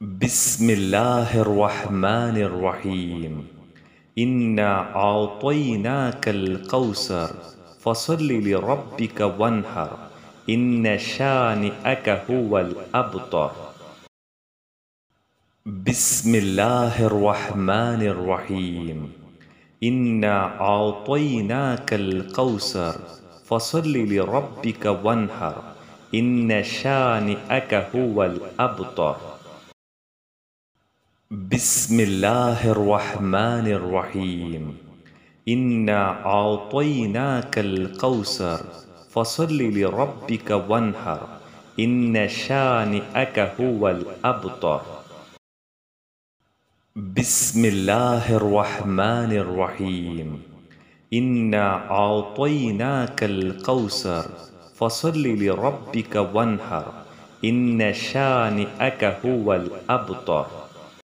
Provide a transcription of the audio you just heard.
بسم الله الرحمن الرحيم إنا أعطيناك القوثر فصل لربك وانحر إن شانئك هو الأبطر بسم الله الرحمن الرحيم إنا أعطيناك القوثر فصل لربك وانحر إن شانئك هو الأبطر بسم الله الرحمن الرحيم إنا أعطيناك القوثر فصل لربك وانحر إن شانئك هو الأبطر بسم الله الرحمن الرحيم إنا أعطيناك القوثر فصل لربك وانحر إن شانئك هو الأبطر